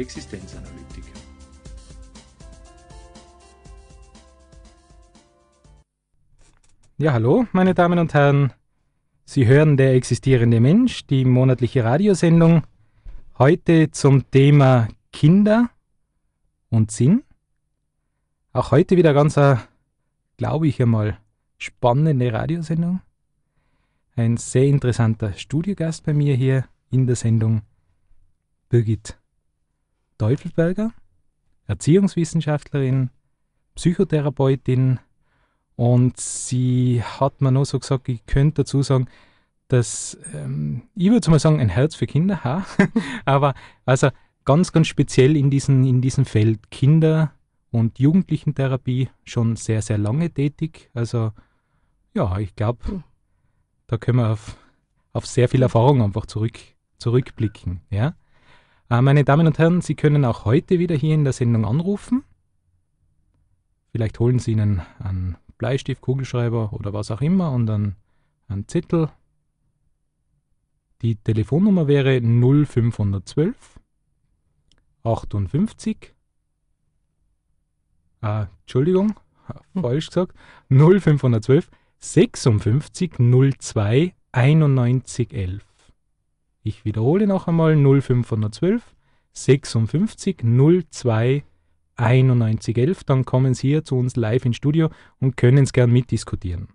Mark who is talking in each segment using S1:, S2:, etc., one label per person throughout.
S1: Existenzanalytik. Ja, hallo, meine Damen und Herren. Sie hören Der existierende Mensch, die monatliche Radiosendung. Heute zum Thema Kinder und Sinn. Auch heute wieder ganz, glaube ich einmal, spannende Radiosendung. Ein sehr interessanter Studiogast bei mir hier in der Sendung, Birgit Teufelberger, Erziehungswissenschaftlerin, Psychotherapeutin und sie hat mir noch so gesagt, ich könnte dazu sagen, dass ähm, ich würde mal sagen, ein Herz für Kinder ha? aber also ganz, ganz speziell in, diesen, in diesem Feld Kinder- und Jugendlichentherapie schon sehr, sehr lange tätig. Also ja, ich glaube, hm. da können wir auf, auf sehr viel Erfahrung einfach zurück, zurückblicken. Ja? Ah, meine Damen und Herren, Sie können auch heute wieder hier in der Sendung anrufen. Vielleicht holen Sie Ihnen einen Bleistift, Kugelschreiber oder was auch immer und einen, einen Zettel. Die Telefonnummer wäre 0512 58 äh, Entschuldigung, hm. falsch gesagt, 0512 56 02 91 11. Ich wiederhole noch einmal 0512 56 02 9111. Dann kommen Sie hier zu uns live ins Studio und können es gern mitdiskutieren.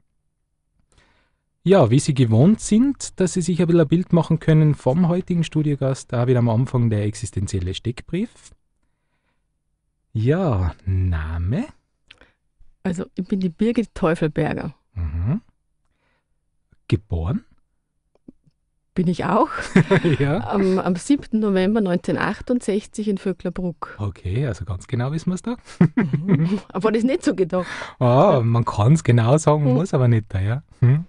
S1: Ja, wie Sie gewohnt sind, dass Sie sich ein bisschen ein Bild machen können vom heutigen Studiogast, da wieder am Anfang der existenzielle Steckbrief. Ja, Name? Also, ich
S2: bin die Birgit Teufelberger.
S1: Mhm. Geboren?
S2: bin ich auch. ja. am, am 7. November 1968 in Vöcklerbruck.
S1: Okay, also ganz genau wissen wir es da.
S2: aber das ist nicht so gedacht.
S1: Oh, man kann es genau sagen, hm. muss aber nicht da, ja. Hm.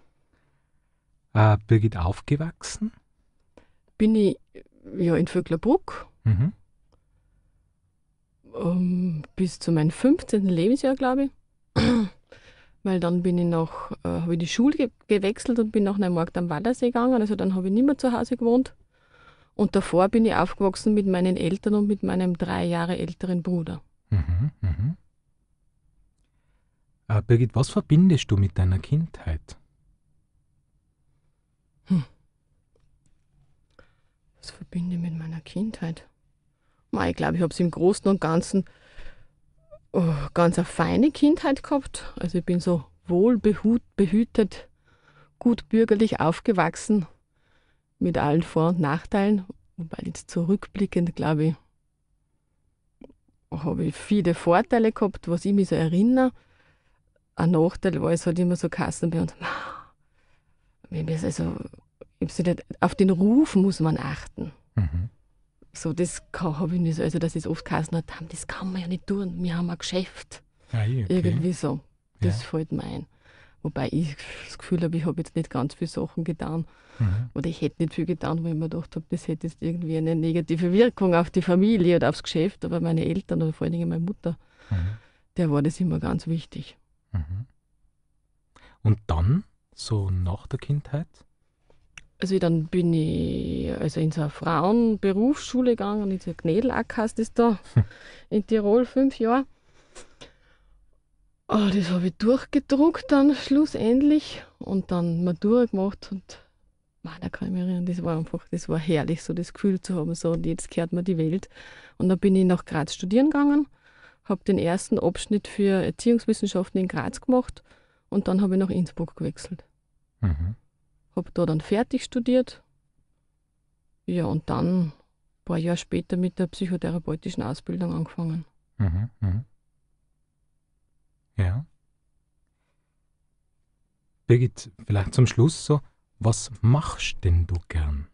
S1: Äh, Birgit, aufgewachsen?
S2: Bin ich ja in Vöcklerbruck. Mhm. Um, ähm, bis zu meinem 15. Lebensjahr, glaube ich weil dann bin ich noch, äh, habe ich die Schule ge gewechselt und bin nach Neumarkt am Wallersee gegangen. Also dann habe ich nicht mehr zu Hause gewohnt. Und davor bin ich aufgewachsen mit meinen Eltern und mit meinem drei Jahre älteren Bruder. Mhm, mhm.
S1: Äh, Birgit, was verbindest du mit deiner Kindheit?
S2: Hm. Was verbinde ich mit meiner Kindheit? ich glaube, ich habe es im Großen und Ganzen oh, ganz eine feine Kindheit gehabt. Also ich bin so wohl behütet, gut bürgerlich aufgewachsen, mit allen Vor- und Nachteilen. Wobei jetzt zurückblickend, glaube ich, habe ich viele Vorteile gehabt, was ich mich so erinnere. Ein Nachteil war, es hat immer so Kassen bei uns. Also, auf den Ruf muss man achten. Mhm. So, das habe ich nicht, also dass es oft geheißen hat, das kann man ja nicht tun, wir haben ein Geschäft.
S1: Ah, eh, okay. Irgendwie so. Das
S2: ja. fällt mir ein. Wobei ich das Gefühl habe, ich habe jetzt nicht ganz viele Sachen getan. Mhm. Oder ich hätte nicht viel getan, wo ich mir gedacht habe, das hätte jetzt irgendwie eine negative Wirkung auf die Familie oder aufs Geschäft, aber meine Eltern oder vor allen Dingen meine Mutter, mhm. der war das immer ganz wichtig. Mhm.
S1: Und dann, so nach der Kindheit?
S2: Also dann bin ich also in so eine Frauenberufsschule gegangen, in so eine Gnädelack heißt das da, hm. in Tirol fünf Jahre. Oh, das habe ich durchgedruckt dann schlussendlich und dann Matura gemacht und man, da kann ich mich erinnern, das war einfach, das war herrlich, so das Gefühl zu haben, so und jetzt kehrt mir die Welt. Und dann bin ich nach Graz studieren gegangen, habe den ersten Abschnitt für Erziehungswissenschaften in Graz gemacht und dann habe ich nach Innsbruck gewechselt. Mhm habe da dann fertig studiert. Ja, und dann ein paar Jahre später mit der psychotherapeutischen Ausbildung angefangen.
S1: Mhm, mh. Ja. Birgit, vielleicht zum Schluss so, was machst denn du gern?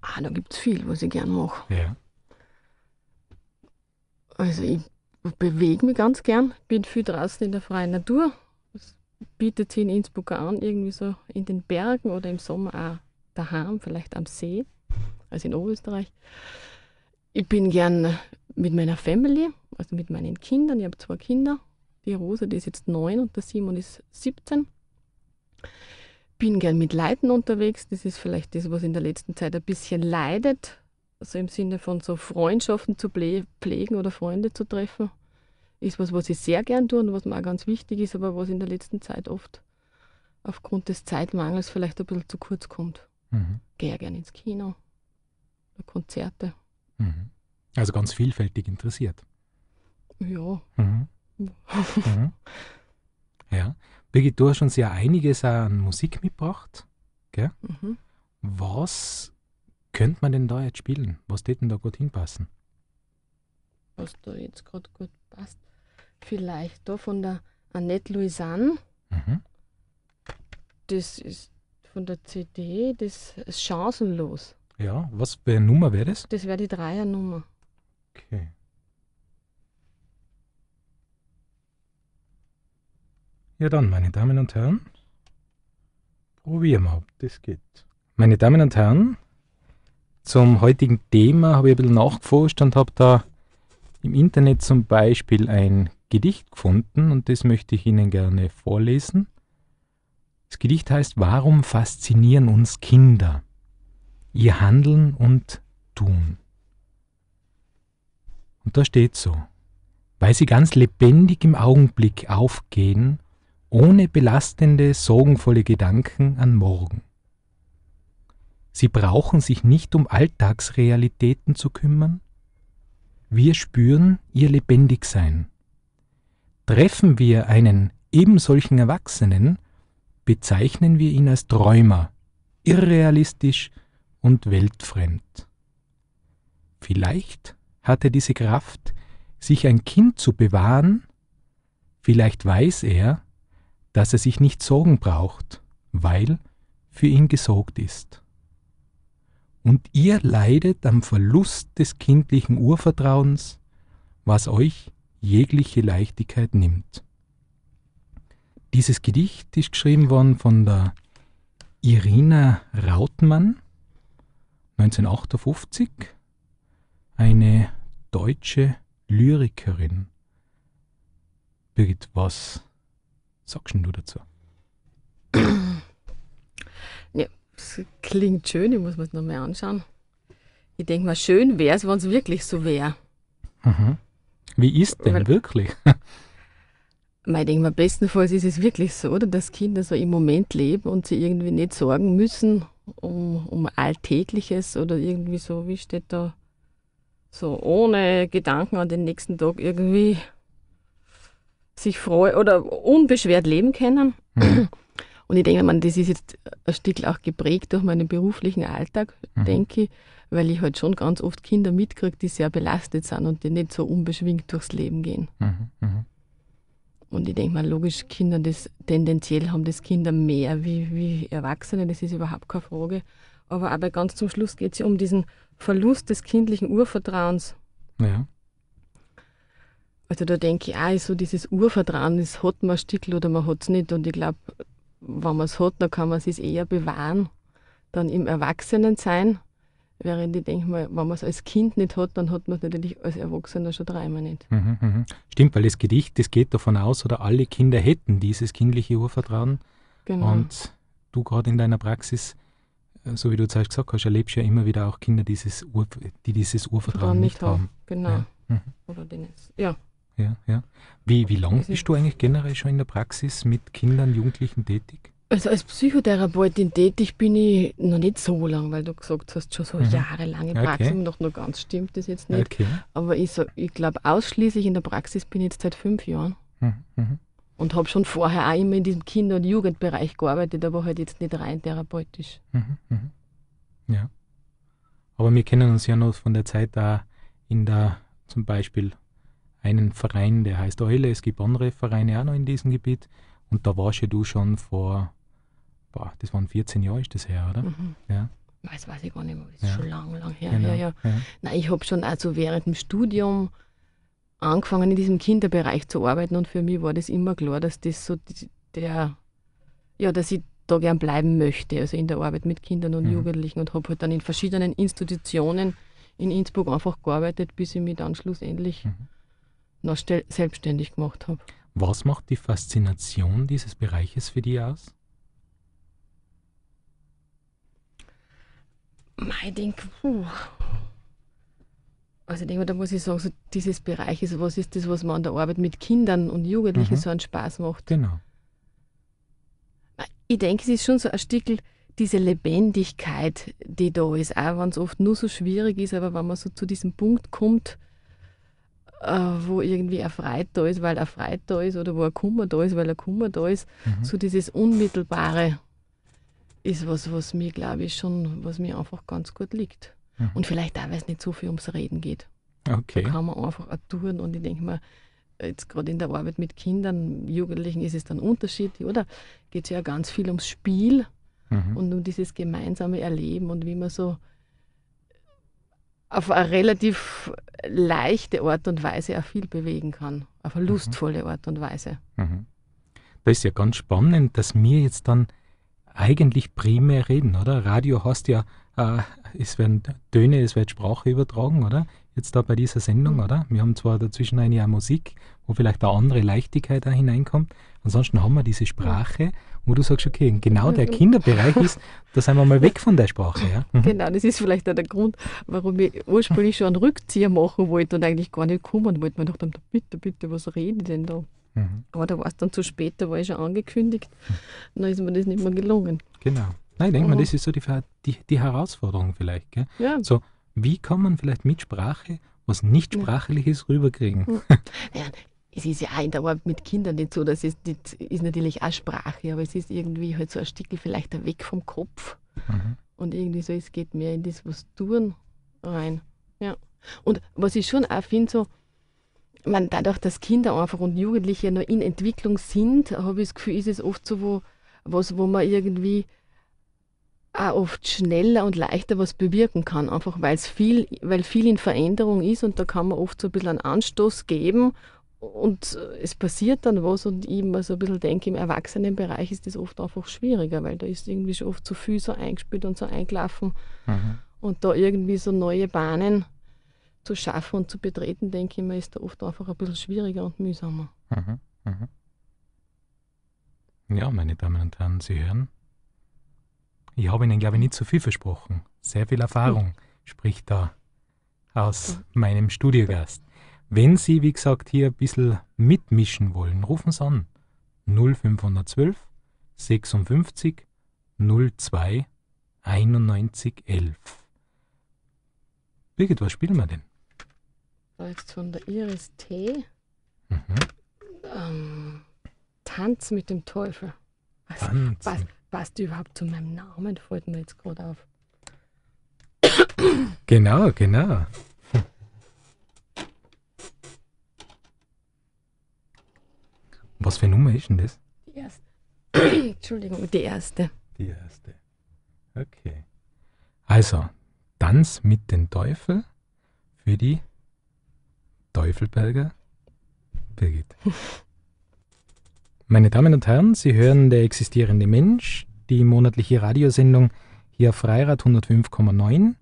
S2: Ah, da gibt es viel, was ich gern mache. Ja. Also ich bewege mich ganz gern, bin viel draußen in der freien Natur, bietet sie in Innsbruck an, irgendwie so in den Bergen oder im Sommer auch daheim, vielleicht am See, also in Oberösterreich. Ich bin gern mit meiner Family, also mit meinen Kindern. Ich habe zwei Kinder. Die Rosa, die ist jetzt neun und der Simon ist 17. Bin gern mit Leuten unterwegs. Das ist vielleicht das, was in der letzten Zeit ein bisschen leidet. Also im Sinne von so Freundschaften zu pflegen oder Freunde zu treffen ist was, was ich sehr gern tue und was mir auch ganz wichtig ist, aber was in der letzten Zeit oft aufgrund des Zeitmangels vielleicht ein bisschen zu kurz kommt. Mhm. Gehe ja gern ins Kino oder Konzerte.
S1: Mhm. Also ganz vielfältig interessiert. Ja. Mhm.
S2: mhm.
S1: Ja. Birgit, du hast schon sehr einiges an Musik mitgebracht. Gell? Mhm. Was könnte man denn da jetzt spielen? Was würde denn da gut hinpassen?
S2: Was da jetzt gerade gut passt vielleicht da von der Annette Louisanne. Mhm. Das ist von der CD, das ist chancenlos.
S1: Ja, was für eine Nummer wäre das?
S2: Das wäre die Dreiernummer.
S1: Okay. Ja dann, meine Damen und Herren, probieren wir, ob das geht. Meine Damen und Herren, zum heutigen Thema habe ich ein bisschen nachgeforscht und habe da im Internet zum Beispiel ein Gedicht gefunden und das möchte ich Ihnen gerne vorlesen. Das Gedicht heißt Warum faszinieren uns Kinder? Ihr Handeln und Tun. Und da steht so, weil sie ganz lebendig im Augenblick aufgehen, ohne belastende, sorgenvolle Gedanken an morgen. Sie brauchen sich nicht um Alltagsrealitäten zu kümmern. Wir spüren ihr Lebendigsein Treffen wir einen ebensolchen Erwachsenen, bezeichnen wir ihn als Träumer, irrealistisch und weltfremd. Vielleicht hat er diese Kraft, sich ein Kind zu bewahren, vielleicht weiß er, dass er sich nicht sorgen braucht, weil für ihn gesorgt ist. Und ihr leidet am Verlust des kindlichen Urvertrauens, was euch jegliche Leichtigkeit nimmt. Dieses Gedicht ist geschrieben worden von der Irina Rautmann 1958, eine deutsche Lyrikerin. Birgit, was sagst du dazu?
S2: Ja, das klingt schön, ich muss mir das nochmal anschauen. Ich denke mal, schön wäre es, wenn es wirklich so wäre.
S1: Mhm. Wie ist denn Weil, wirklich?
S2: Mein Ding, bestenfalls ist es wirklich so, oder, dass Kinder so also im Moment leben und sie irgendwie nicht sorgen müssen um, um Alltägliches oder irgendwie so, wie steht da, so ohne Gedanken an den nächsten Tag irgendwie sich freuen oder unbeschwert leben können. Mhm. Und ich denke, das ist jetzt ein Stück auch geprägt durch meinen beruflichen Alltag, mhm. denke ich, weil ich halt schon ganz oft Kinder mitkriege, die sehr belastet sind und die nicht so unbeschwingt durchs Leben gehen.
S1: Mhm. mhm.
S2: Und ich denke mal, logisch, Kinder das tendenziell haben das Kinder mehr wie, wie Erwachsene, das ist überhaupt keine Frage. Aber aber ganz zum Schluss geht es ja um diesen Verlust des kindlichen Urvertrauens. Ja. Also da denke ich auch, so dieses Urvertrauen, das hat man ein Stück oder man hat es nicht. Und ich glaube, wenn man es hat, dann kann man es eher bewahren, dann im Erwachsenensein. Während ich denke mal, wenn man es als Kind nicht hat, dann hat man es natürlich als Erwachsener schon dreimal nicht.
S1: Mhm, mhm. Stimmt, weil das Gedicht, das geht davon aus, oder alle Kinder hätten dieses kindliche Urvertrauen. Genau. Und du gerade in deiner Praxis, äh, so wie du zuerst gesagt hast, erlebst ja immer wieder auch Kinder, dieses Ur, die dieses Urvertrauen nicht, nicht haben. Genau. Ja. Mhm.
S2: Oder den, ja
S1: ja, ja. Wie, wie lange bist du eigentlich generell schon in der Praxis mit Kindern, Jugendlichen tätig?
S2: Also als Psychotherapeutin tätig bin ich noch nicht so lang, weil du gesagt hast, schon so mhm. jahrelange Praxis, okay. noch nur ganz stimmt das jetzt nicht. Okay. Aber ich, so, ich glaube, ausschließlich in der Praxis bin ich jetzt seit fünf Jahren. Mhm. mhm. Und habe schon vorher auch immer in diesem Kinder- und Jugendbereich gearbeitet, aber halt jetzt nicht rein therapeutisch.
S1: Mhm. mhm. Ja. Aber wir kennen uns ja noch von der Zeit da in der, zum Beispiel einen Verein, der heißt Eule. Es gibt andere Vereine auch noch in diesem Gebiet. Und da warst du schon vor, boah, das waren 14 Jahre, ist das her, oder? Mhm. Ja.
S2: Das weiß ich gar nicht mehr, das ist ja. schon lang, lang her. Genau. Ja, ja. ja. Nein, ich habe schon also während dem Studium angefangen, in diesem Kinderbereich zu arbeiten und für mich war das immer klar, dass das so der, ja, dass ich da gern bleiben möchte, also in der Arbeit mit Kindern und mhm. Jugendlichen und habe halt dann in verschiedenen Institutionen in Innsbruck einfach gearbeitet, bis ich mich dann schlussendlich mhm noch selbstständig gemacht habe.
S1: Was macht die Faszination dieses Bereiches für dich aus?
S2: Ich denke, Also ich da muss ich sagen, so dieses Bereich ist, was ist das, was man an der Arbeit mit Kindern und Jugendlichen mhm. so einen Spaß macht. Genau. Ich denke, es ist schon so ein Stück diese Lebendigkeit, die da ist, auch wenn es oft nur so schwierig ist, aber wenn man so zu diesem Punkt kommt, äh, wo irgendwie ein Freit da ist, weil ein Freit da ist oder wo ein Kummer da ist, weil ein Kummer da ist. Mhm. So dieses Unmittelbare ist was, was mir, glaube ich, schon, was mir einfach ganz gut liegt. Mhm. Und vielleicht auch, weil es nicht so viel ums Reden geht. Okay. Da kann man einfach auch tun und ich denke mir, jetzt gerade in der Arbeit mit Kindern, Jugendlichen ist es dann unterschiedlich, oder? Geht es ja ganz viel ums Spiel mhm. und um dieses gemeinsame Erleben und wie man so auf eine relativ leichte Art und Weise auch viel bewegen kann. Auf eine mhm. lustvolle mhm. Art und Weise.
S1: Mhm. Das ist ja ganz spannend, dass wir jetzt dann eigentlich primär reden, oder? Radio hast ja, äh, es werden Töne, es wird Sprache übertragen, oder? jetzt da bei dieser Sendung, mhm. oder? Wir haben zwar dazwischen eine Jahr Musik, wo vielleicht eine andere Leichtigkeit da hineinkommt, ansonsten haben wir diese Sprache, wo du sagst, okay, genau der mhm. Kinderbereich ist, da sind wir mal weg von der Sprache. Ja? Mhm. Genau,
S2: das ist vielleicht auch der Grund, warum ich ursprünglich schon einen Rückzieher machen wollte und eigentlich gar nicht kommen wollte. Man dachte, bitte, bitte, was rede ich denn da? Mhm. Aber da war es dann zu spät, da war ich schon angekündigt. Und mhm. dann ist mir das nicht mehr gelungen.
S1: Genau. Nein, ich denke mal, das ist so die, die, die Herausforderung vielleicht. Gell? Ja. So, wie kann man vielleicht mit Sprache was Nichtsprachliches rüberkriegen? Hm. Ja,
S2: es ist ja auch in der Arbeit mit Kindern nicht so, das ist, das ist natürlich auch Sprache, aber es ist irgendwie halt so ein Stückchen vielleicht weg vom Kopf. Mhm. Und irgendwie so, es geht mehr in das was tun rein. Ja. Und was ich schon auch finde, so, man, dadurch, dass Kinder einfach und Jugendliche noch in Entwicklung sind, habe ich das Gefühl, ist es oft so, wo, was, wo man irgendwie auch oft schneller und leichter was bewirken kann, einfach weil es viel, weil viel in Veränderung ist und da kann man oft so ein bisschen einen Anstoß geben und es passiert dann was und ich immer so ein bisschen denke, im Erwachsenenbereich ist das oft einfach schwieriger, weil da ist irgendwie schon oft zu so viel so eingespielt und so eingelaufen mhm. und da irgendwie so neue Bahnen zu schaffen und zu betreten, denke ich mir, ist da oft einfach ein bisschen schwieriger und mühsamer.
S1: Mhm. Mhm. Ja, meine Damen und Herren, Sie hören ich habe Ihnen, glaube ich, nicht zu so viel versprochen. Sehr viel Erfahrung hm. spricht da aus hm. meinem Studiogast. Wenn Sie, wie gesagt, hier ein bisschen mitmischen wollen, rufen Sie an. 0512 56 02 91 11. Birgit, was spielen wir denn?
S2: Jetzt von der Iris T. Mhm. Ähm, Tanz mit dem Teufel.
S1: Was, Tanz was,
S2: passt überhaupt zu meinem Namen, fällt mir jetzt gerade auf.
S1: Genau, genau. Was für eine Nummer ist denn das?
S2: Die erste. Entschuldigung, die erste.
S1: Die erste. Okay. Also, Tanz mit dem Teufel für die Teufelberger Birgit. Meine Damen und Herren, Sie hören Der existierende Mensch, die monatliche Radiosendung hier auf Freirad 105,9.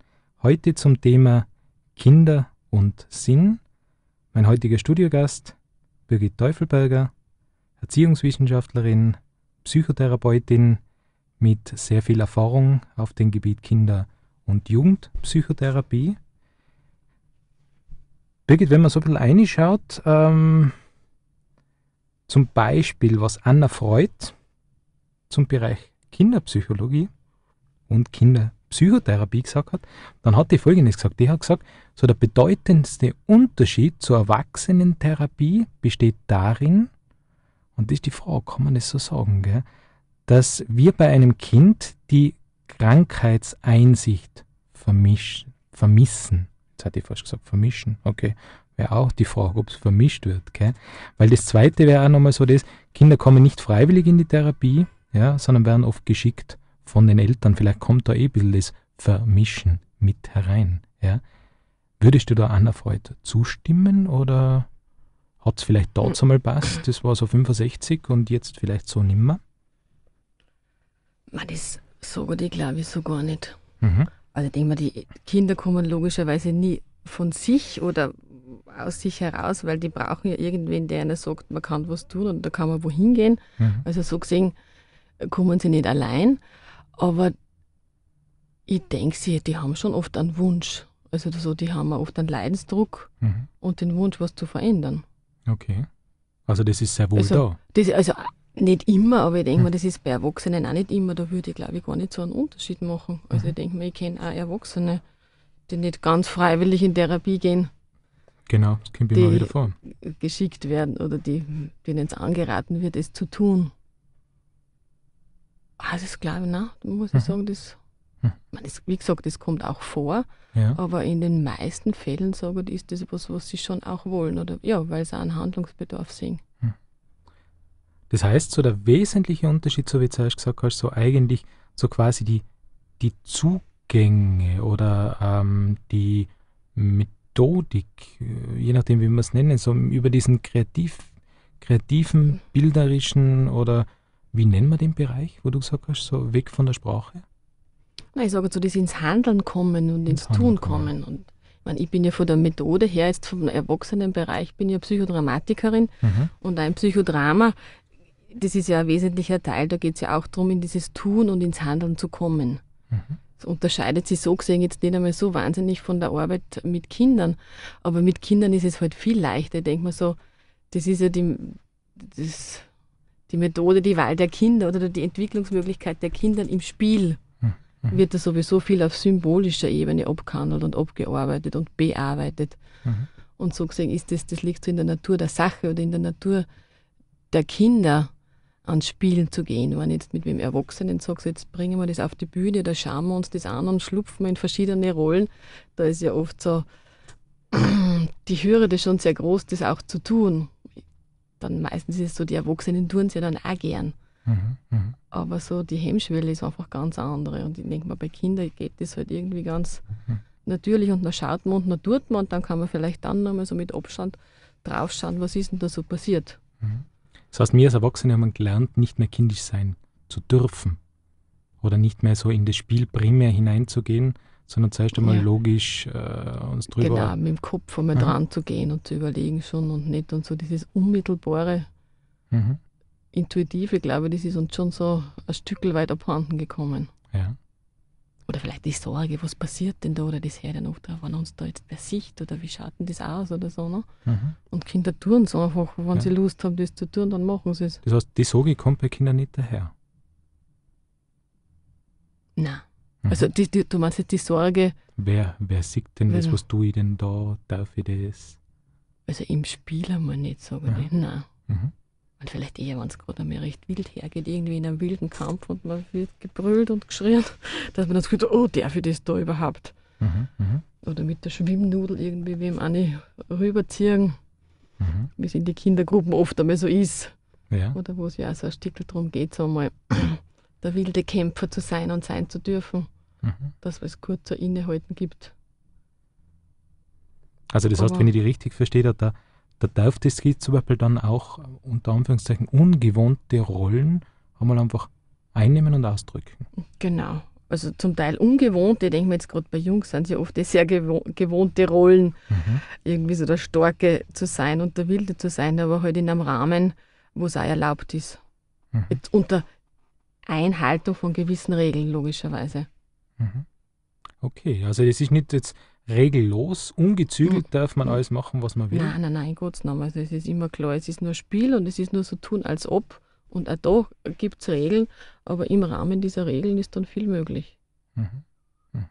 S1: Heute zum Thema Kinder und Sinn. Mein heutiger Studiogast Birgit Teufelberger, Erziehungswissenschaftlerin, Psychotherapeutin mit sehr viel Erfahrung auf dem Gebiet Kinder- und Jugendpsychotherapie. Birgit, wenn man so ein bisschen reinschaut, ähm, zum Beispiel, was Anna Freud zum Bereich Kinderpsychologie und Kinderpsychotherapie gesagt hat, dann hat die Folgendes gesagt. Die hat gesagt, so der bedeutendste Unterschied zur Erwachsenentherapie besteht darin, und das ist die Frage, kann man das so sagen, gell, dass wir bei einem Kind die Krankheitseinsicht vermischen, vermissen. Jetzt hatte ich fast gesagt vermischen, okay, wäre auch die Frage, ob es vermischt wird. Gell? Weil das Zweite wäre auch nochmal so das, Kinder kommen nicht freiwillig in die Therapie, ja, sondern werden oft geschickt von den Eltern. Vielleicht kommt da eh ein bisschen das Vermischen mit herein. Ja? Würdest du da anerfreut zustimmen oder hat es vielleicht dort einmal passt? Das war so 65 und jetzt vielleicht so nimmer?
S2: Man, das sage ich glaube ich so gar nicht. Mhm. Also ich denke mal, die Kinder kommen logischerweise nie von sich oder aus sich heraus, weil die brauchen ja irgendwen, der ihnen sagt, man kann was tun und da kann man wohin gehen. Mhm. Also so gesehen äh, kommen sie nicht allein. Aber ich denke, sie, die haben schon oft einen Wunsch. Also so, die haben oft einen Leidensdruck mhm. und den Wunsch, was zu verändern.
S1: Okay. Also das ist sehr wohl also, da.
S2: Das, also äh, nicht immer, aber ich denke mhm. mal, das ist bei Erwachsenen auch nicht immer. Da würde ich, glaube ich, gar nicht so einen Unterschied machen. Also mhm. ich denke mir, ich kenne auch Erwachsene, die nicht ganz freiwillig in Therapie gehen.
S1: Genau, das kommt immer wieder vor.
S2: geschickt werden oder die, denen es angeraten wird, es zu tun. Also das glaube ich, ne? muss ich mhm. sagen, das, mhm. man, das, wie gesagt, das kommt auch vor, ja. aber in den meisten Fällen, sage ich, ist das was, was sie schon auch wollen, oder ja, weil sie auch einen Handlungsbedarf sehen. Mhm.
S1: Das heißt, so der wesentliche Unterschied, so wie du zuerst gesagt hast, so eigentlich so quasi die, die Zugänge oder ähm, die, mit Methodik, äh, je nachdem, wie man es nennen, so über diesen kreativ, kreativen, mhm. bilderischen oder wie nennen wir den Bereich, wo du gesagt hast, so weg von der Sprache?
S2: Na, ich sage so, das ins Handeln kommen und ins, ins Tun kommen. kommen. Und ich, meine, ich bin ja von der Methode her, jetzt vom Erwachsenenbereich, bin ja Psychodramatikerin mhm. und ein Psychodrama, das ist ja ein wesentlicher Teil, da geht es ja auch darum, in dieses Tun und ins Handeln zu kommen. Mhm. Es unterscheidet sich so gesehen jetzt nicht einmal so wahnsinnig von der Arbeit mit Kindern. Aber mit Kindern ist es halt viel leichter. Ich denke mir so, das ist ja die, das, die Methode, die Wahl der Kinder oder die Entwicklungsmöglichkeit der Kinder im Spiel hm, hm. wird da sowieso viel auf symbolischer Ebene abgehandelt und abgearbeitet und bearbeitet. Mhm. Und so gesehen ist das, das liegt so in der Natur der Sache oder in der Natur der Kinder ans Spielen zu gehen. Wenn ich jetzt mit wem Erwachsenen sage, jetzt bringen wir das auf die Bühne, da schauen wir uns das an und schlupfen in verschiedene Rollen, da ist ja oft so die Hürde schon sehr groß, das auch zu tun. Dann meistens ist es so, die Erwachsenen tun es ja dann auch gern. Mhm, mhm. Aber so die Hemmschwelle ist einfach ganz andere. Und ich denke mal, bei Kindern geht das halt irgendwie ganz mhm. natürlich und dann schaut man und dann tut man und dann kann man vielleicht dann nochmal so mit Abstand draufschauen, was ist denn da so passiert.
S1: Mhm. Das heißt, wir als Erwachsene haben gelernt, nicht mehr kindisch sein zu dürfen oder nicht mehr so in das Spiel primär hineinzugehen, sondern zuerst einmal ja. logisch äh, uns drüber. Genau, mit
S2: dem Kopf einmal mhm. dran zu gehen und zu überlegen schon und nicht und so dieses unmittelbare, mhm. intuitive, glaube ich, das ist uns schon so ein Stück weit abhanden gekommen. Ja. Oder vielleicht die Sorge, was passiert denn da oder das hört ja noch drauf, wenn uns da jetzt der Sicht oder wie schaut denn das aus oder so. Ne? Mhm. Und Kinder tun es einfach, wenn ja. sie Lust haben, das zu tun, dann machen sie es.
S1: Das heißt, die Sorge kommt bei Kindern nicht daher?
S2: Nein. Mhm. Also die, die, du meinst jetzt die Sorge.
S1: Wer, wer sieht denn das, was tue ich denn da, darf ich das?
S2: Also im Spiel einmal nicht, sage ja. ich, nein. Mhm. Weil vielleicht eher, wenn es gerade mir recht wild hergeht, irgendwie in einem wilden Kampf und man wird gebrüllt und geschrien, dass man dann sagt, oh, darf ich das da überhaupt? Mhm, mhm. Oder mit der Schwimmnudel irgendwie wem eine rüberziehen, mhm. wie es in die Kindergruppen oft einmal so ist. Ja. Oder wo es ja auch so ein Stückel darum geht, so einmal der wilde Kämpfer zu sein und sein zu dürfen. Mhm. Dass es kurz so innehalten gibt.
S1: Also das Aber heißt, wenn ich die richtig verstehe, hat der da darf das Kind zum Beispiel dann auch unter Anführungszeichen ungewohnte Rollen einmal einfach einnehmen und ausdrücken.
S2: Genau. Also zum Teil ungewohnte, ich denke mir jetzt gerade bei Jungs sind sie oft eh sehr gewohnte Rollen, mhm. irgendwie so der Starke zu sein und der Wilde zu sein, aber halt in einem Rahmen, wo es auch erlaubt ist. Mhm. unter Einhaltung von gewissen Regeln, logischerweise.
S1: Mhm. Okay, also das ist nicht jetzt regellos, ungezügelt mhm. darf man mhm. alles machen, was man will. Nein,
S2: nein, nein, Gottes Namen. Also es ist immer klar, es ist nur Spiel und es ist nur so tun, als ob. Und auch da gibt es Regeln, aber im Rahmen dieser Regeln ist dann viel möglich.
S1: Mhm. mhm.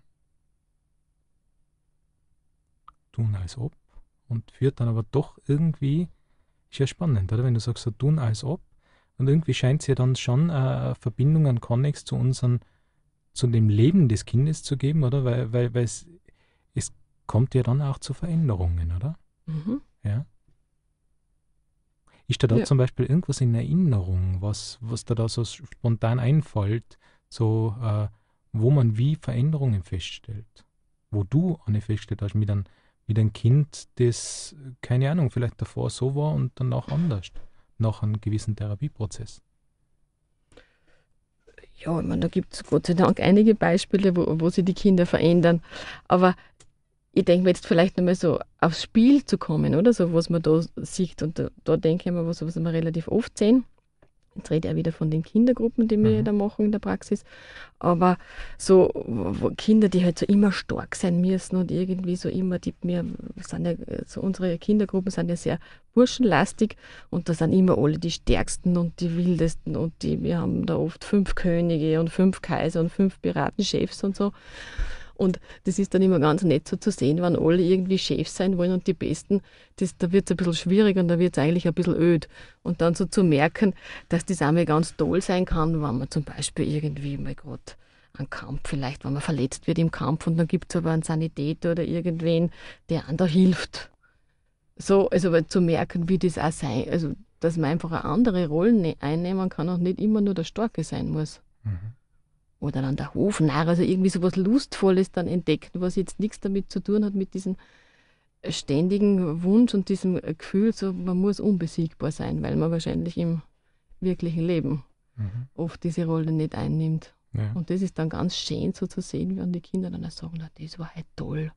S1: Tun als ob und führt dann aber doch irgendwie, ist ja spannend, oder? Wenn du sagst, so tun als ob und irgendwie scheint es ja dann schon eine äh, Verbindung an Connex zu unseren, zu dem Leben des Kindes zu geben, oder? Weil, weil, weil es kommt ja dann auch zu Veränderungen, oder? Mhm. Ja. Ist da da ja. zum Beispiel irgendwas in Erinnerung, was, was da da so spontan einfällt, so, äh, wo man wie Veränderungen feststellt? Wo du eine feststellt hast mit einem, mit einem Kind, das, keine Ahnung, vielleicht davor so war und danach anders, nach einem gewissen Therapieprozess?
S2: Ja, ich meine, da gibt es Gott sei Dank einige Beispiele, wo, wo sich die Kinder verändern. Aber ich denke mir jetzt vielleicht nochmal so aufs Spiel zu kommen, oder so, was man da sieht. Und da, da denke ich mir, was, was wir relativ oft sehen. Jetzt rede ich auch wieder von den Kindergruppen, die wir mhm. da machen in der Praxis. Aber so Kinder, die halt so immer stark sein müssen und irgendwie so immer, die mir sind ja, so unsere Kindergruppen sind ja sehr burschenlastig und da sind immer alle die stärksten und die wildesten und die, wir haben da oft fünf Könige und fünf Kaiser und fünf Piratenchefs und so. Und das ist dann immer ganz nett so zu sehen, wenn alle irgendwie Chefs sein wollen und die Besten, das, da wird es ein bisschen schwierig und da wird es eigentlich ein bisschen öd. Und dann so zu merken, dass das einmal ganz toll sein kann, wenn man zum Beispiel irgendwie, mein Gott, einen Kampf vielleicht, wenn man verletzt wird im Kampf und dann gibt es aber einen Sanitäter oder irgendwen, der einem da hilft. So, also zu merken, wie das auch sein, also dass man einfach eine andere Rollen ne-, einnehmen kann und nicht immer nur der Starke sein muss. Mhm oder dann der Hofnarr, also irgendwie so was Lustvolles dann entdecken, was jetzt nichts damit zu tun hat, mit diesem ständigen Wunsch und diesem Gefühl, so man muss unbesiegbar sein, weil man wahrscheinlich im wirklichen Leben mhm. oft diese Rolle nicht einnimmt. Ja. Und das ist dann ganz schön so zu sehen, wenn die Kinder dann auch sagen, na, das war halt toll,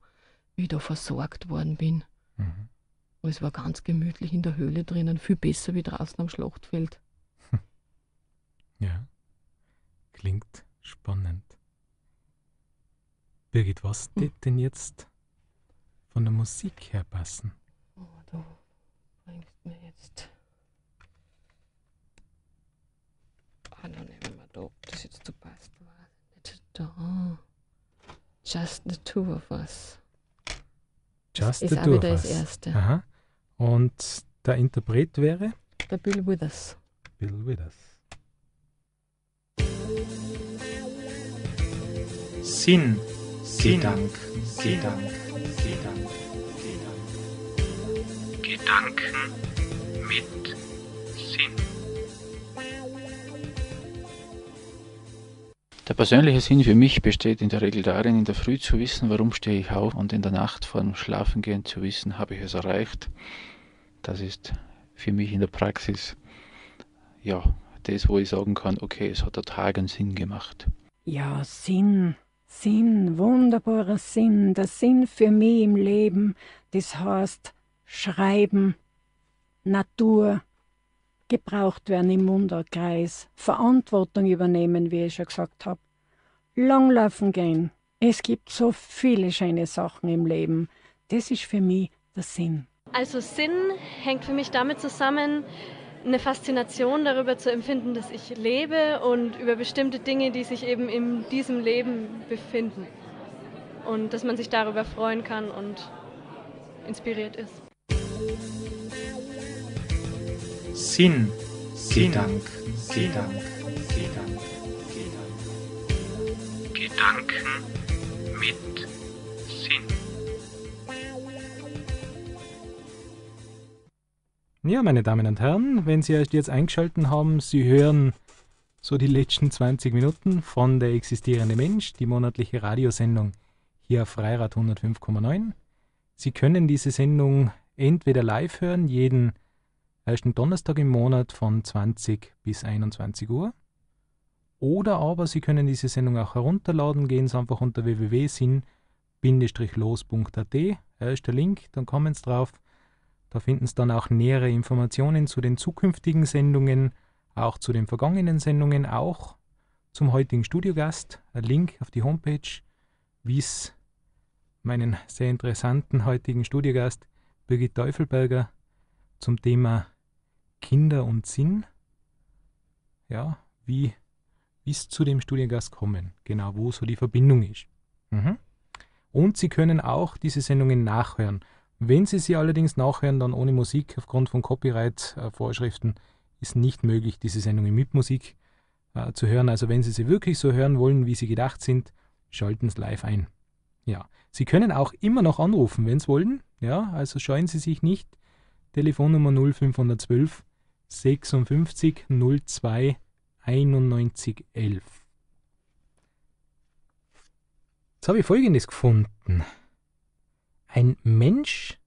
S2: wie ich da versorgt worden bin. Mhm. Und es war ganz gemütlich in der Höhle drinnen, viel besser wie draußen am
S1: Schlachtfeld. Ja. Klingt Spannend. Birgit, was hm. wird denn jetzt von der Musik her passen? Oh, du
S2: bringst mir jetzt.
S1: Ah, dann nehmen wir da, ob das jetzt so passt.
S2: da. Just the two of us.
S1: Just the two of us. erste. Aha. Und der Interpret wäre? Der Bill Withers. Bill Withers. Sinn, Gedank, Gedank, Gedank, Gedank. Gedanken mit Sinn. Der persönliche Sinn für mich besteht in der Regel darin, in der Früh zu wissen, warum stehe ich auf und in der Nacht vor dem Schlafengehen zu wissen, habe ich es erreicht. Das ist für mich in der Praxis ja das, wo ich sagen kann, okay, es hat der Tag einen Sinn gemacht. Ja,
S2: Sinn. Sinn, wunderbarer Sinn, der Sinn für mich im Leben, das heißt Schreiben, Natur, gebraucht werden im Munderkreis, Verantwortung übernehmen, wie ich schon gesagt habe, Langlaufen gehen. Es gibt so viele schöne Sachen im Leben. Das ist für mich der Sinn. Also Sinn hängt für mich damit zusammen, eine Faszination darüber zu empfinden, dass ich lebe und über bestimmte Dinge, die sich eben in diesem Leben befinden. Und dass man sich darüber freuen kann und inspiriert ist.
S1: Sinn, Gedank, Gedank, Gedank, Gedank. Gedanken mit Ja, meine Damen und Herren, wenn Sie erst jetzt eingeschaltet haben, Sie hören so die letzten 20 Minuten von Der existierende Mensch, die monatliche Radiosendung hier auf Freirad 105,9. Sie können diese Sendung entweder live hören, jeden ersten Donnerstag im Monat von 20 bis 21 Uhr. Oder aber Sie können diese Sendung auch herunterladen, gehen Sie einfach unter www.sinn-los.at, erster Link, dann kommen Sie drauf da finden Sie dann auch nähere Informationen zu den zukünftigen Sendungen, auch zu den vergangenen Sendungen, auch zum heutigen Studiogast, ein Link auf die Homepage, wie es meinen sehr interessanten heutigen Studiogast Birgit Teufelberger zum Thema Kinder und Sinn. Ja, wie es zu dem Studiengast kommen, genau wo so die Verbindung ist. Mhm. Und Sie können auch diese Sendungen nachhören. Wenn Sie sie allerdings nachhören, dann ohne Musik aufgrund von Copyright-Vorschriften ist nicht möglich, diese Sendungen mit Musik äh, zu hören. Also wenn Sie sie wirklich so hören wollen, wie sie gedacht sind, schalten Sie live ein. Ja, Sie können auch immer noch anrufen, wenn Sie wollen. Ja, also scheuen Sie sich nicht. Telefonnummer 0512 56 02 91 11. Jetzt habe ich Folgendes gefunden. Ein Mensch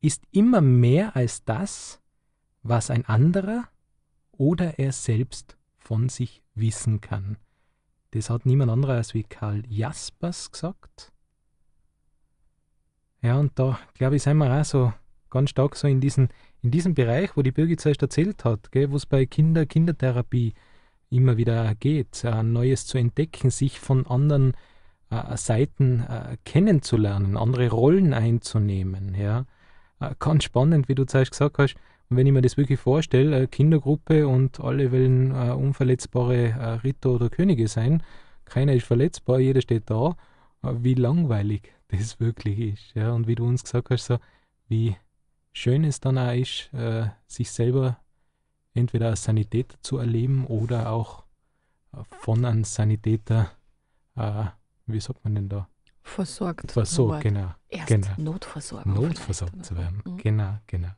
S1: ist immer mehr als das, was ein anderer oder er selbst von sich wissen kann. Das hat niemand anderer als wie Karl Jaspers gesagt. Ja, und da, glaube ich, sind wir auch so ganz stark so in, diesen, in diesem Bereich, wo die Birgit zuerst erzählt hat, wo es bei Kinder, Kindertherapie immer wieder geht, ein Neues zu entdecken, sich von anderen äh, Seiten äh, kennenzulernen, andere Rollen einzunehmen. Ja. Äh, ganz spannend, wie du zuerst gesagt hast. Und wenn ich mir das wirklich vorstelle, Kindergruppe und alle wollen unverletzbare Ritter oder Könige sein, keiner ist verletzbar, jeder steht da, wie langweilig das wirklich ist. Ja. Und wie du uns gesagt hast, so, wie schön es dann auch ist, sich selber entweder als Sanitäter zu erleben oder auch von einem Sanitäter äh, wie sagt man denn da? Versorgt. Versorgt, genau. Erst genau. notversorgt. Notversorgt zu werden. Mhm. Genau, genau.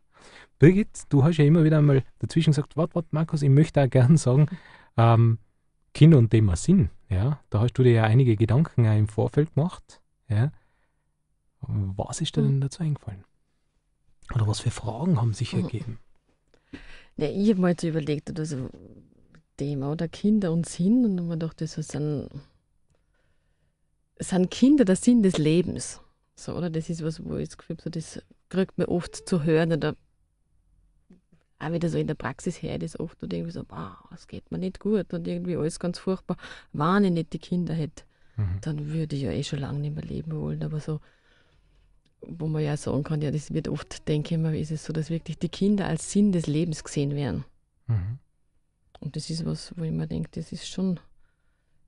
S1: Birgit, du hast ja immer wieder einmal dazwischen gesagt, warte, warte, Markus, ich möchte auch gerne sagen, ähm, Kinder und Thema Sinn. Ja, da hast du dir ja einige Gedanken auch im Vorfeld gemacht. Ja. Was ist dir denn mhm. dazu eingefallen? Oder was für Fragen haben sich mhm. ergeben?
S2: Ja, ich habe mal jetzt überlegt, also Thema oder Kinder und Sinn und dann habe ich gedacht, das ist ein sind Kinder der Sinn des Lebens. So, oder? Das ist was, wo ich das Gefühl habe, so, das kriegt man oft zu hören oder auch wieder so in der Praxis her, das oft und irgendwie so, wow, es geht mir nicht gut und irgendwie alles ganz furchtbar. Wenn ich nicht die Kinder hätte, mhm. dann würde ich ja eh schon lange nicht mehr leben wollen. Aber so, wo man ja sagen kann, ja, das wird oft, denke ich mal, ist es so, dass wirklich die Kinder als Sinn des Lebens gesehen werden. Mhm. Und das ist was, wo ich mir denke, das ist schon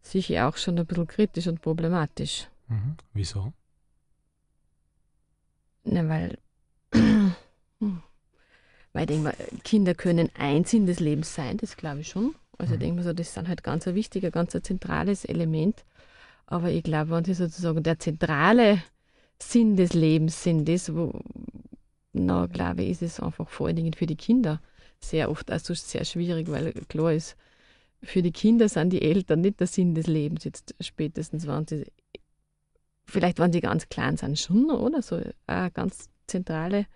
S2: sicher auch schon ein bisschen kritisch und problematisch.
S1: Mhm. Wieso?
S2: Na, weil. weil ich denke mal, Kinder können ein Sinn des Lebens sein, das glaube ich schon. Also mhm. ich denke mal so, das ist halt ganz ein wichtiger, ganz ein zentrales Element. Aber ich glaube, wenn sie sozusagen der zentrale Sinn des Lebens sind, das, wo, na, glaube ich, ist es einfach vor allen Dingen für die Kinder sehr oft auch so sehr schwierig, weil klar ist, für die Kinder sind die Eltern nicht der Sinn des Lebens, jetzt spätestens, wenn sie, vielleicht wenn sie ganz klein sind, schon, oder? So eine ganz zentrale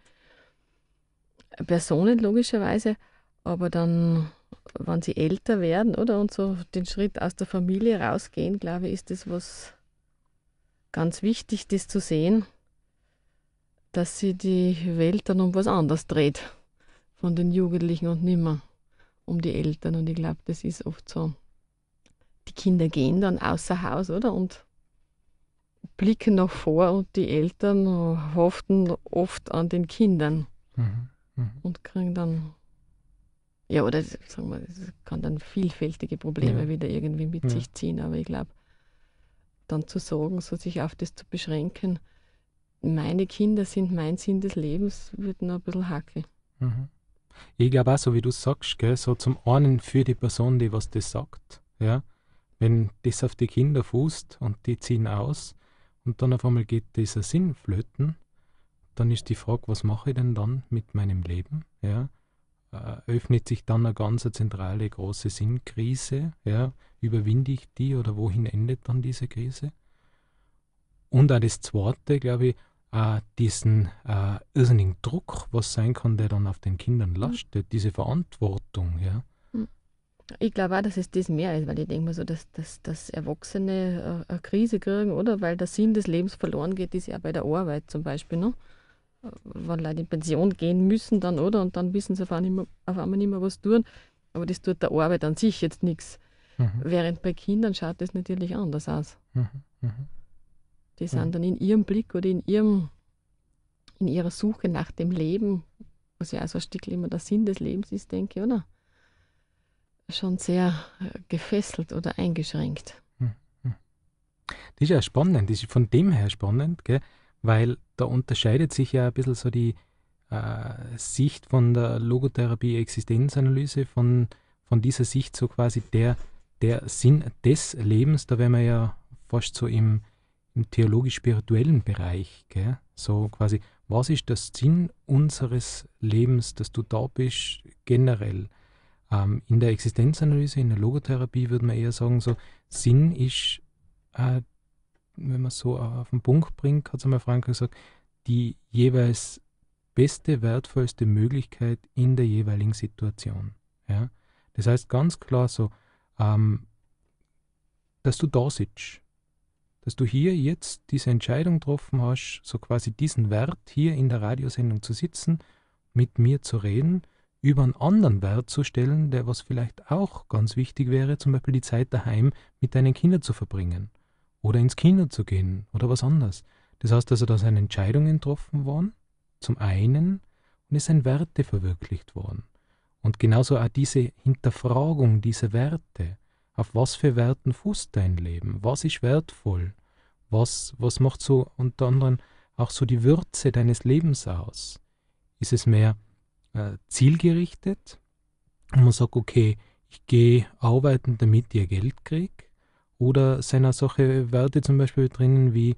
S2: Personen, logischerweise. Aber dann, wenn sie älter werden, oder? Und so den Schritt aus der Familie rausgehen, glaube ich, ist das was ganz wichtig, das zu sehen, dass sie die Welt dann um was anderes dreht von den Jugendlichen und nimmer um die Eltern. Und ich glaube, das ist oft so. Die Kinder gehen dann außer Haus, oder? Und blicken nach vor und die Eltern haften oft an den Kindern mhm. Mhm. und kriegen dann, ja, oder sagen wir, das kann dann vielfältige Probleme ja. wieder irgendwie mit ja. sich ziehen. Aber ich glaube, dann zu sorgen, so sich auf das zu beschränken, meine Kinder sind mein Sinn des Lebens, wird noch ein bisschen hacke.
S1: Mhm ich glaube auch, so wie du sagst, gell, so zum einen für die Person, die was das sagt, ja, wenn das auf die Kinder fußt und die ziehen aus und dann auf einmal geht dieser Sinn flöten, dann ist die Frage, was mache ich denn dann mit meinem Leben, ja, äh, öffnet sich dann eine ganz zentrale große Sinnkrise, ja, überwinde ich die oder wohin endet dann diese Krise? Und auch das Zweite, glaube ich, äh, diesen äh, irrsinnigen Druck, was sein kann, der dann auf den Kindern mhm. lastet, mhm. diese Verantwortung, ja.
S2: Mhm. Ich glaube auch, dass es das mehr ist, weil ich denke mir so, dass, dass, dass Erwachsene äh, eine Krise kriegen, oder? Weil der Sinn des Lebens verloren geht, ist ja bei der Arbeit zum Beispiel, ne? Äh, wenn Leute in Pension gehen müssen dann, oder? Und dann wissen sie auf einmal, auf einmal nicht mehr, was tun. Aber das tut der Arbeit an sich jetzt nichts. Mhm. Während bei Kindern schaut das natürlich anders aus. Mhm. Mhm. Die mhm. sind dann in ihrem Blick oder in ihrem, in ihrer Suche nach dem Leben, was ja auch so ein Stück immer der Sinn des Lebens ist, denke ich, oder? Schon sehr äh, gefesselt oder eingeschränkt.
S1: Hm, hm. Das ist ja spannend, das ist von dem her spannend, gell? weil da unterscheidet sich ja ein bisschen so die äh, Sicht von der Logotherapie-Existenzanalyse von, von dieser Sicht so quasi der, der Sinn des Lebens. Da wären wir ja fast so im, im theologisch-spirituellen Bereich, gell? so quasi, was ist das Sinn unseres Lebens, dass du da bist, generell? Ähm, in der Existenzanalyse, in der Logotherapie würde man eher sagen, so Sinn ist, äh, wenn man so auf den Punkt bringt, hat es einmal Frank gesagt, die jeweils beste, wertvollste Möglichkeit in der jeweiligen Situation. Ja? Das heißt ganz klar so, ähm, dass du da sitzt, dass du hier jetzt diese Entscheidung getroffen hast, so quasi diesen Wert hier in der Radiosendung zu sitzen, mit mir zu reden, über einen anderen Wert zu stellen, der was vielleicht auch ganz wichtig wäre, zum Beispiel die Zeit daheim mit deinen Kindern zu verbringen oder ins Kino zu gehen oder was anderes. Das heißt also, da sind Entscheidungen getroffen worden, zum einen, und es sind Werte verwirklicht worden. Und genauso auch diese Hinterfragung dieser Werte, auf was für Werten fußt dein Leben, was ist wertvoll, was, was macht so unter anderem auch so die Würze deines Lebens aus. Ist es mehr äh, zielgerichtet, und man sagt, okay, ich gehe arbeiten, damit ich Geld kriege, oder seiner Sache Werte zum Beispiel drinnen wie,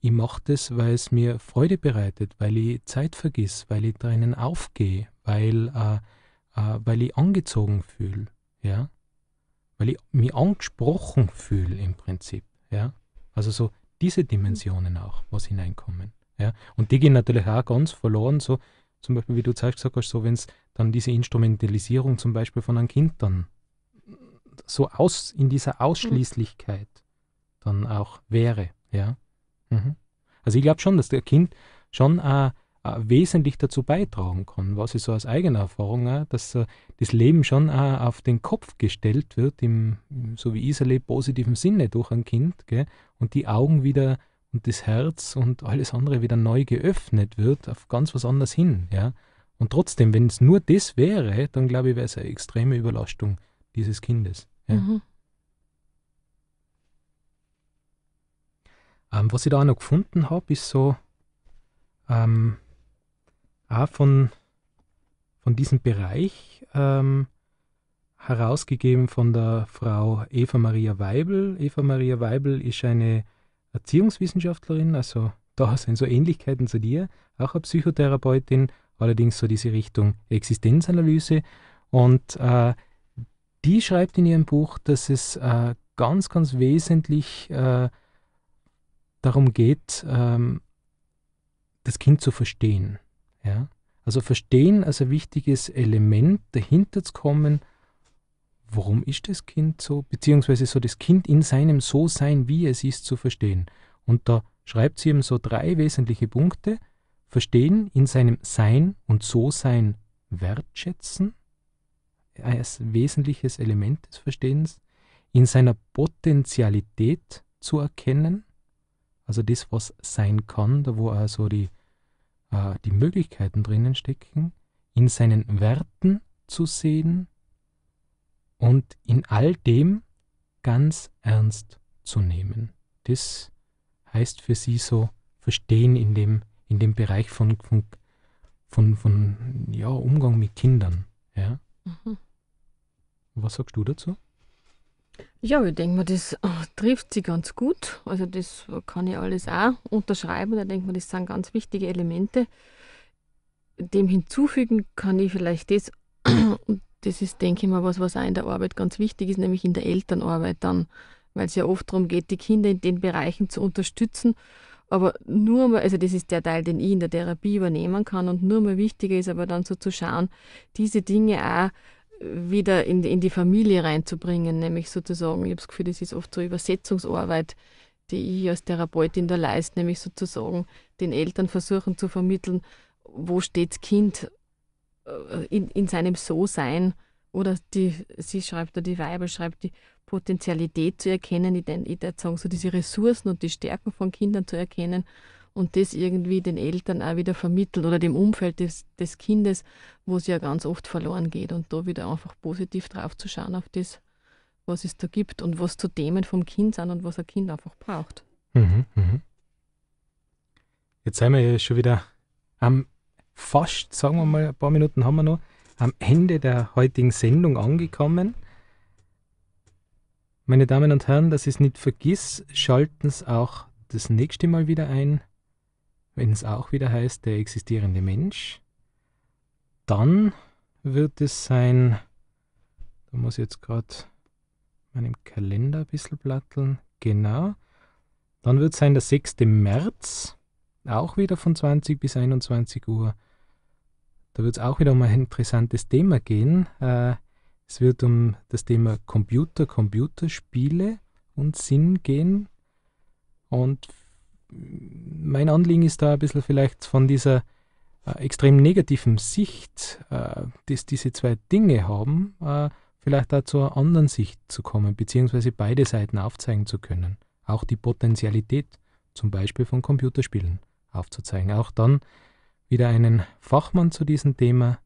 S1: ich mache das, weil es mir Freude bereitet, weil ich Zeit vergiss, weil ich drinnen aufgehe, weil, äh, äh, weil ich angezogen fühle. Ja? weil ich mich angesprochen fühle im Prinzip. Ja? Also so diese Dimensionen auch, was hineinkommen. Ja? Und die gehen natürlich auch ganz verloren, so zum Beispiel, wie du zuerst gesagt hast, so wenn es dann diese Instrumentalisierung zum Beispiel von einem Kind dann so aus in dieser Ausschließlichkeit dann auch wäre. Ja? Mhm. Also ich glaube schon, dass der Kind schon auch äh, äh, wesentlich dazu beitragen kann, was ich so aus eigener Erfahrung, auch, dass äh, das Leben schon auch auf den Kopf gestellt wird, im, so wie ich es erlebe, positiven Sinne durch ein Kind, gell? und die Augen wieder und das Herz und alles andere wieder neu geöffnet wird, auf ganz was anderes hin. Ja? Und trotzdem, wenn es nur das wäre, dann glaube ich, wäre es eine extreme Überlastung dieses Kindes. Ja? Mhm. Ähm, was ich da auch noch gefunden habe, ist so, ähm, auch von, von diesem Bereich ähm, herausgegeben von der Frau Eva Maria Weibel. Eva Maria Weibel ist eine Erziehungswissenschaftlerin, also da sind so Ähnlichkeiten zu dir, auch eine Psychotherapeutin, allerdings so diese Richtung Existenzanalyse. Und äh, die schreibt in ihrem Buch, dass es äh, ganz, ganz wesentlich äh, darum geht, ähm, das Kind zu verstehen. Ja? Also Verstehen als ein wichtiges Element, dahinter zu kommen, warum ist das Kind so, beziehungsweise so das Kind in seinem So-Sein, wie es ist, zu verstehen. Und da schreibt sie eben so drei wesentliche Punkte. Verstehen in seinem Sein und So-Sein wertschätzen, als wesentliches Element des Verstehens, in seiner Potenzialität zu erkennen, also das, was sein kann, da wo so die äh, die Möglichkeiten drinnen stecken, in seinen Werten zu sehen und in all dem ganz ernst zu nehmen. Das heißt für sie so verstehen in dem, in dem Bereich von, von, von, von ja, Umgang mit Kindern. Ja? Mhm. Was sagst du dazu?
S2: Ja, ich denke mir, das äh, trifft sie ganz gut. Also das kann ich alles auch unterschreiben. Da denke mir, das sind ganz wichtige Elemente. Dem hinzufügen kann ich vielleicht das, und das ist, denke ich mal, was, was auch in der Arbeit ganz wichtig ist, nämlich in der Elternarbeit dann, weil es ja oft darum geht, die Kinder in den Bereichen zu unterstützen. Aber nur mal, also das ist der Teil, den ich in der Therapie übernehmen kann und nur mal wichtiger ist aber dann so zu schauen, diese Dinge auch wieder in, in die Familie reinzubringen, nämlich sozusagen, ich habe das Gefühl, das ist oft so Übersetzungsarbeit, die ich als Therapeutin da leiste, nämlich sozusagen den Eltern versuchen zu vermitteln, wo steht das Kind äh, in, in seinem So-Sein oder die, sie schreibt da, die Weibel schreibt, die Potenzialität zu erkennen, ich würde sagen, so diese Ressourcen und die Stärken von Kindern zu erkennen und das irgendwie den Eltern auch wieder vermitteln oder dem Umfeld des, des Kindes, wo es ja ganz oft verloren geht und da wieder einfach positiv drauf zu schauen auf das, was es da gibt und was zu Themen vom Kind sind und was ein Kind einfach braucht.
S1: Mhm, mhm. Jetzt sind wir ja schon wieder am fast, sagen wir mal, ein paar Minuten haben wir noch, am Ende der heutigen Sendung angekommen. Meine Damen und Herren, dass ich es nicht vergiss, schalten Sie auch das nächste Mal wieder ein wenn es auch wieder heißt, der existierende Mensch, dann wird es sein, da muss ich jetzt gerade meinem Kalender ein bisschen platteln, genau, dann wird es sein der 6. März, auch wieder von 20 bis 21 Uhr. Da wird es auch wieder um ein interessantes Thema gehen. Äh, es wird um das Thema Computer, Computerspiele und Sinn gehen. Und mein Anliegen ist da ein bisschen vielleicht von dieser äh, extrem negativen Sicht, äh, dass diese zwei Dinge haben, äh, vielleicht da zur anderen Sicht zu kommen, beziehungsweise beide Seiten aufzeigen zu können. Auch die Potenzialität zum Beispiel von Computerspielen aufzuzeigen. Auch dann wieder einen Fachmann zu diesem Thema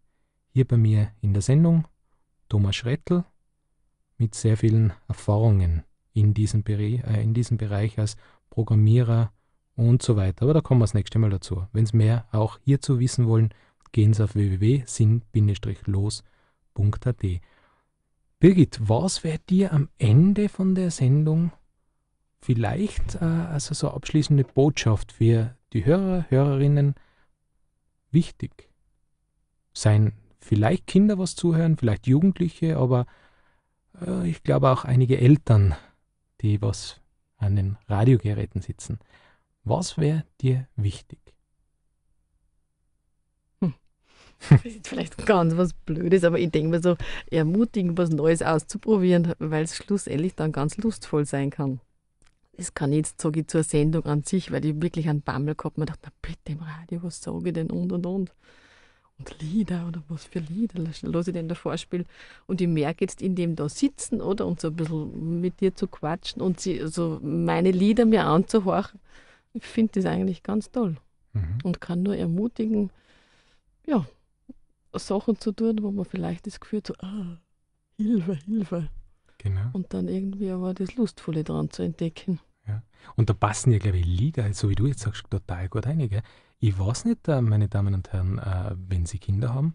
S1: hier bei mir in der Sendung, Thomas Schrettl, mit sehr vielen Erfahrungen in diesem, Bereich, äh, in diesem Bereich als Programmierer, und so weiter. Aber da kommen wir das nächste Mal dazu. Wenn Sie mehr auch hierzu wissen wollen, gehen Sie auf www.sinn-los.at. Birgit, was wäre dir am Ende von der Sendung vielleicht äh, also so abschließende Botschaft für die Hörer, Hörerinnen wichtig? Seien vielleicht Kinder was zuhören, vielleicht Jugendliche, aber äh, ich glaube auch einige Eltern, die was an den Radiogeräten sitzen. Was wäre dir wichtig?
S2: Hm. Vielleicht ganz was Blödes, aber ich denke mir so, ermutigen, was Neues auszuprobieren, weil es schlussendlich dann ganz lustvoll sein kann. Das kann ich jetzt, sage ich, zur Sendung an sich, weil ich wirklich einen Bammel gehabt habe. Ich dachte, na bitte im Radio, was sage ich denn und und und. Und Lieder oder was für Lieder lasse ich denn da vorspielen? Und ich merke jetzt, in dem da sitzen oder und so ein bisschen mit dir zu quatschen und sie, also meine Lieder mir anzuhorchen, ich finde das eigentlich ganz toll mhm. und kann nur ermutigen, ja, Sachen zu tun, wo man vielleicht das Gefühl hat, so, ah, Hilfe, Hilfe. Genau. Und dann irgendwie aber das Lustvolle daran zu entdecken.
S1: Ja. Und da passen ja, glaube ich, Lieder, so wie du jetzt sagst, total gut rein. Ich weiß nicht, äh, meine Damen und Herren, äh, wenn Sie Kinder haben,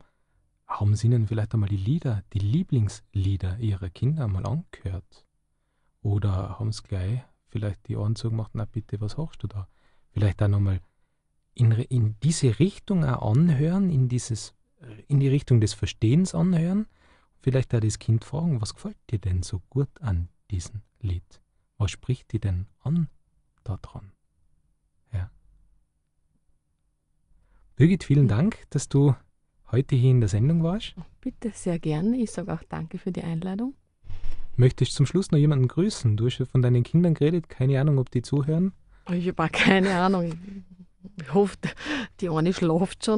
S1: haben Sie ihnen vielleicht einmal die Lieder, die Lieblingslieder Ihrer Kinder einmal angehört? Oder haben Sie gleich vielleicht die Ohren zugemacht, na bitte, was hochst du da? Vielleicht auch nochmal in, in diese Richtung auch anhören, in, dieses, in die Richtung des Verstehens anhören. Vielleicht auch das Kind fragen, was gefällt dir denn so gut an diesem Lied? Was spricht dir denn an daran? Ja. Birgit, vielen Dank, dass du heute hier in der Sendung warst.
S2: Bitte, sehr gerne. Ich sage auch danke für die Einladung.
S1: Möchte ich zum Schluss noch jemanden grüßen? Du hast ja von deinen Kindern geredet. Keine Ahnung, ob die zuhören. Ich habe keine Ahnung. Ich hoffe, die eine schläft schon.